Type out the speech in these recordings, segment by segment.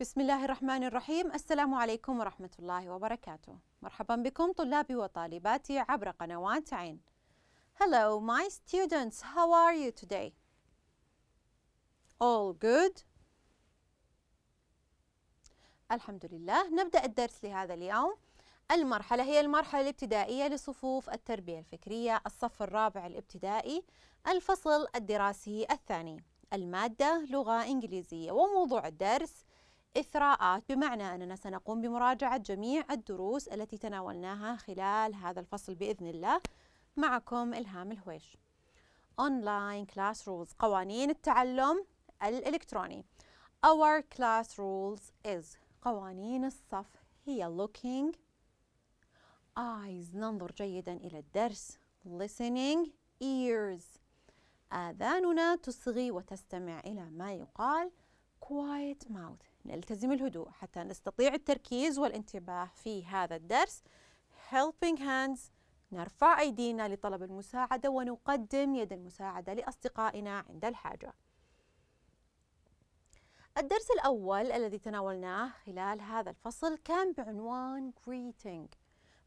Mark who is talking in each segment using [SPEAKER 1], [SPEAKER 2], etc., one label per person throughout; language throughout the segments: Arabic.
[SPEAKER 1] بسم الله الرحمن الرحيم السلام عليكم ورحمة الله وبركاته مرحبا بكم طلابي وطالباتي عبر قنوات عين Hello my students how are you today? All good? الحمد لله نبدأ الدرس لهذا اليوم المرحلة هي المرحلة الابتدائية لصفوف التربية الفكرية الصف الرابع الابتدائي الفصل الدراسي الثاني المادة لغة إنجليزية وموضوع الدرس إثراءات بمعنى أننا سنقوم بمراجعة جميع الدروس التي تناولناها خلال هذا الفصل بإذن الله معكم إلهام الهويش Online Class Rules قوانين التعلم الإلكتروني Our class rules is قوانين الصف هي looking eyes ننظر جيدا إلى الدرس listening ears آذاننا تصغي وتستمع إلى ما يقال quiet mouth نلتزم الهدوء حتى نستطيع التركيز والانتباه في هذا الدرس helping hands نرفع أيدينا لطلب المساعدة ونقدم يد المساعدة لأصدقائنا عند الحاجة الدرس الأول الذي تناولناه خلال هذا الفصل كان بعنوان greeting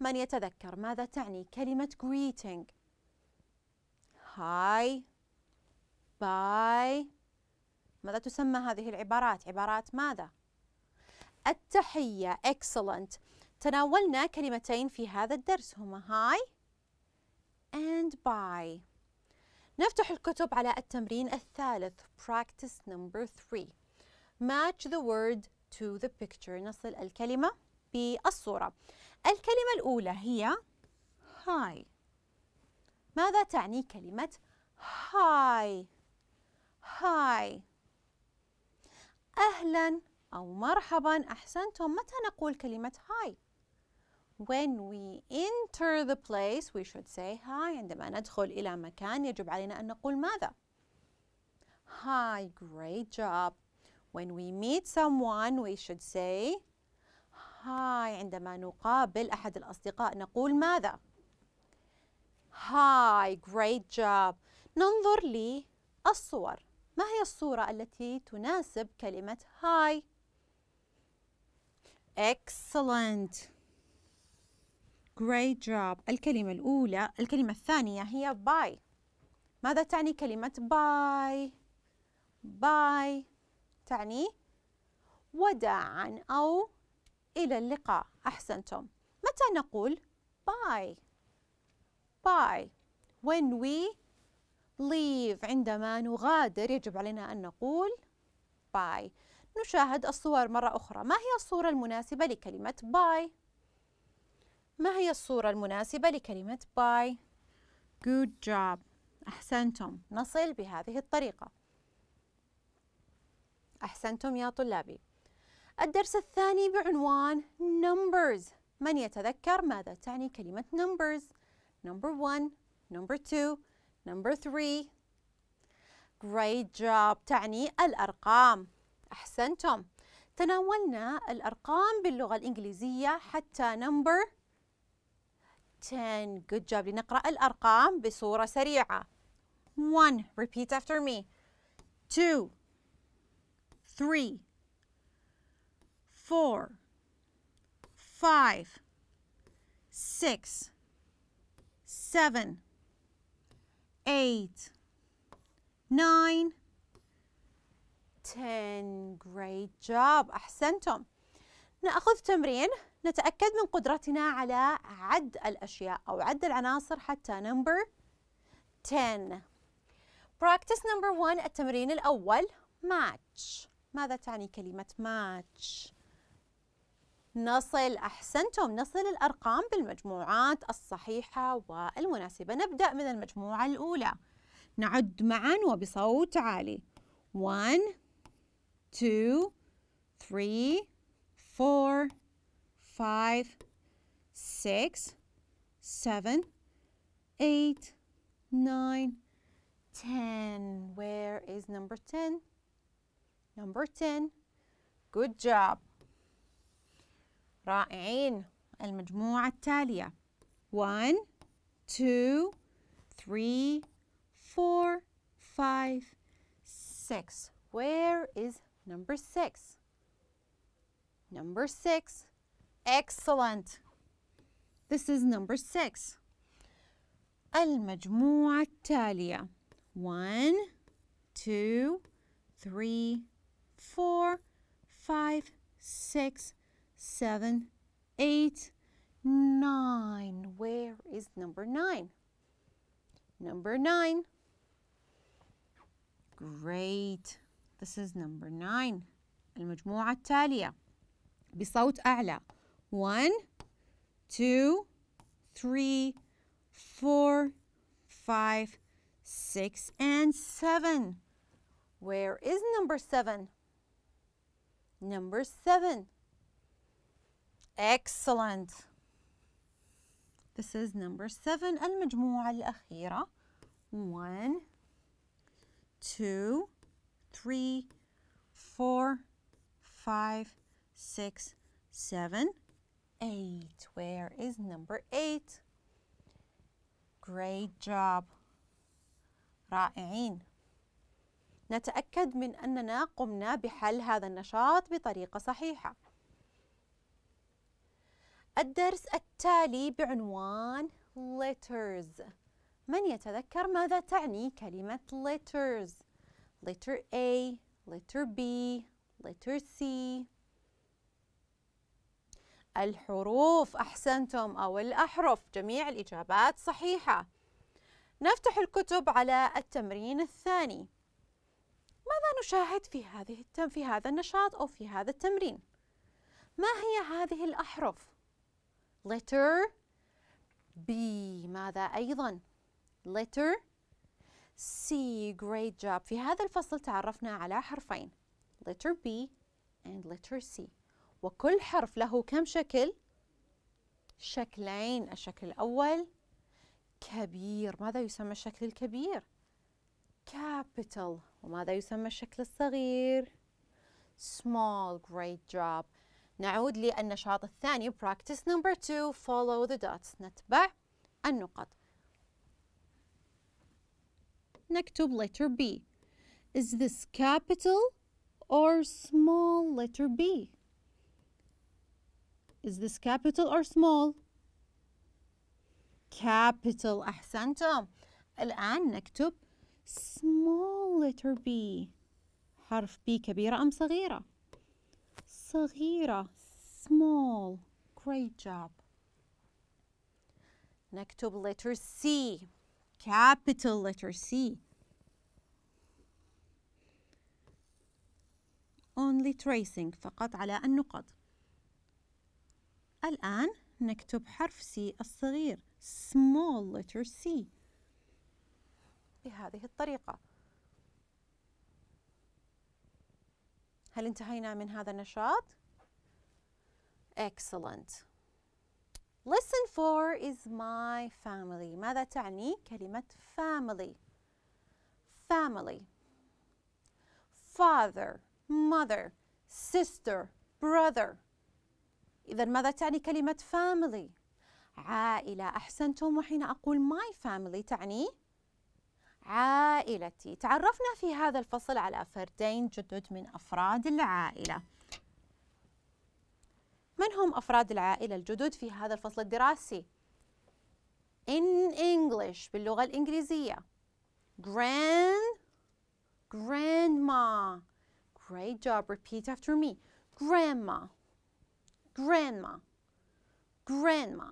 [SPEAKER 1] من يتذكر ماذا تعني كلمة greeting hi bye ماذا تسمى هذه العبارات عبارات ماذا التحية excellent تناولنا كلمتين في هذا الدرس هما هاي and bye نفتح الكتب على التمرين الثالث practice number 3 match the word to the picture نصل الكلمة بالصورة الكلمة الأولى هي هاي ماذا تعني كلمة هاي هاي أهلا أو مرحبا أحسنتم متى نقول كلمة هاي؟ When we enter the place we should say hi عندما ندخل إلى مكان يجب علينا أن نقول ماذا؟ Hi, great job. When we meet someone we should say hi عندما نقابل أحد الأصدقاء نقول ماذا؟ Hi, great job. ننظر للصور ما هي الصورة التي تناسب كلمة هاي؟ Excellent. Great job. الكلمة الأولى، الكلمة الثانية هي by. ماذا تعني كلمة by؟ by تعني وداعا أو إلى اللقاء. أحسنتم. متى نقول by? By. When we leave عندما نغادر يجب علينا أن نقول باي نشاهد الصور مرة أخرى ما هي الصورة المناسبة لكلمة باي؟ ما هي الصورة المناسبة لكلمة باي؟ good job أحسنتم نصل بهذه الطريقة أحسنتم يا طلابي الدرس الثاني بعنوان numbers من يتذكر ماذا تعني كلمة numbers number one number two Number three. Great job تعني الأرقام. أحسنتم. تناولنا الأرقام باللغة الإنجليزية حتى number 10. Good job. لنقرأ الأرقام بصورة سريعة. One. Repeat after me. Two. Three. Four. Five. Six. Seven. eight, nine, ten. Great job. أحسنتم. نأخذ تمرين نتأكد من قدرتنا على عد الأشياء أو عد العناصر حتى number 10 practice number one. التمرين الأول match ماذا تعني كلمة match نصل أحسنتم نصل الأرقام بالمجموعات الصحيحة والمناسبة نبدأ من المجموعة الأولى نعد معا وبصوت عالي 1 2 3 4 5 6 7 8 9 10 where is number 10 number 10 good job رائعين المجموعة التالية 1 2 3 4 5 6 Where is number 6? Number 6 Excellent This is number 6 المجموعة التالية 1 2 3 4 5 6 seven, eight, nine. Where is number nine? Number nine. Great. This is number nine. المجموعة التالية بصوت أعلى. One, two, three, four, five, six, and seven. Where is number seven? Number seven. Excellent. This is number seven. المجموعة الأخيرة. One, two, three, four, five, six, seven, eight. Where is number eight? Great job. رائعين. نتأكد من أننا قمنا بحل هذا النشاط بطريقة صحيحة. الدرس التالي بعنوان letters من يتذكر ماذا تعني كلمة letters letter A letter B letter C الحروف أحسنتم أو الأحرف جميع الإجابات صحيحة نفتح الكتب على التمرين الثاني ماذا نشاهد في هذه التم في هذا النشاط أو في هذا التمرين؟ ما هي هذه الأحرف؟ letter B ماذا أيضا letter C great job في هذا الفصل تعرفنا على حرفين letter B and letter C وكل حرف له كم شكل؟ شكلين الشكل الأول كبير ماذا يسمى الشكل الكبير؟ capital وماذا يسمى الشكل الصغير؟ small great job نعود للنشاط الثاني practice number two follow the dots نتبع النقط نكتب letter B is this capital or small letter B is this capital or small capital أحسنتم الآن نكتب small letter B حرف B كبيرة أم صغيرة صغيرة small great job نكتب letter C capital letter C only tracing فقط على النقط الآن نكتب حرف C الصغير small letter C بهذه الطريقة هل انتهينا من هذا النشاط؟ Excellent. Lesson for is my family. ماذا تعني كلمة family؟ Family. Father, mother, sister, brother. إذا ماذا تعني كلمة family؟ عائلة. أحسنتم وحين أقول my family تعني عائلتي تعرفنا في هذا الفصل على فردين جدد من أفراد العائلة من هم أفراد العائلة الجدد في هذا الفصل الدراسي؟ In English باللغة الإنجليزية Grand Grandma Great job, repeat after me Grandma Grandma Grandma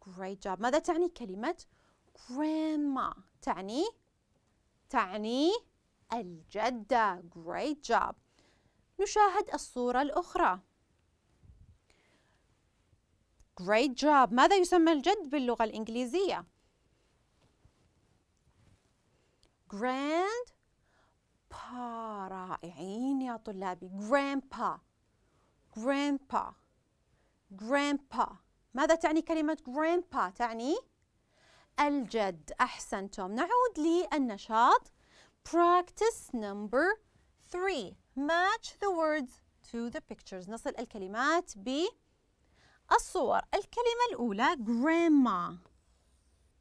[SPEAKER 1] Great job ماذا تعني كلمة grandma تعني تعني الجدة great job نشاهد الصورة الأخرى great job ماذا يسمى الجد باللغة الإنجليزية grand pa رائعين يا طلابي grandpa grandpa grandpa ماذا تعني كلمة grandpa تعني الجد أحسنتم نعود للنشاط practice number three match the words to the pictures نصل الكلمات بالصور الكلمة الأولى grandma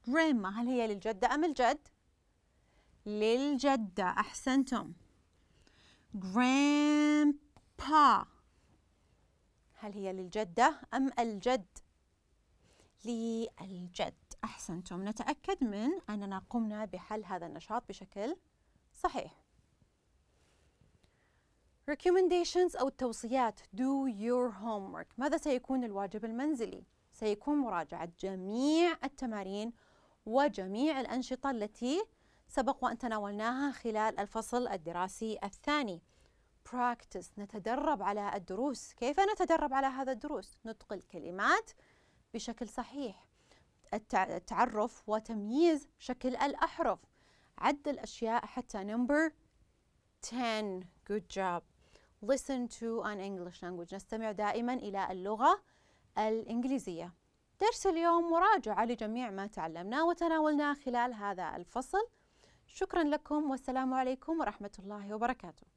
[SPEAKER 1] grandma هل هي للجدة أم الجد؟ للجدة أحسنتم grandpa هل هي للجدة أم الجد؟ للجد أحسنتم نتأكد من أننا قمنا بحل هذا النشاط بشكل صحيح recommendations أو التوصيات do your homework ماذا سيكون الواجب المنزلي؟ سيكون مراجعة جميع التمارين وجميع الأنشطة التي سبق وأن تناولناها خلال الفصل الدراسي الثاني practice نتدرب على الدروس كيف نتدرب على هذا الدروس؟ نطق الكلمات بشكل صحيح التعرف وتمييز شكل الأحرف عد الأشياء حتى number 10 good job listen to an English language نستمع دائما إلى اللغة الإنجليزية درس اليوم مراجعة لجميع ما تعلمنا وتناولناه خلال هذا الفصل شكرا لكم والسلام عليكم ورحمة الله وبركاته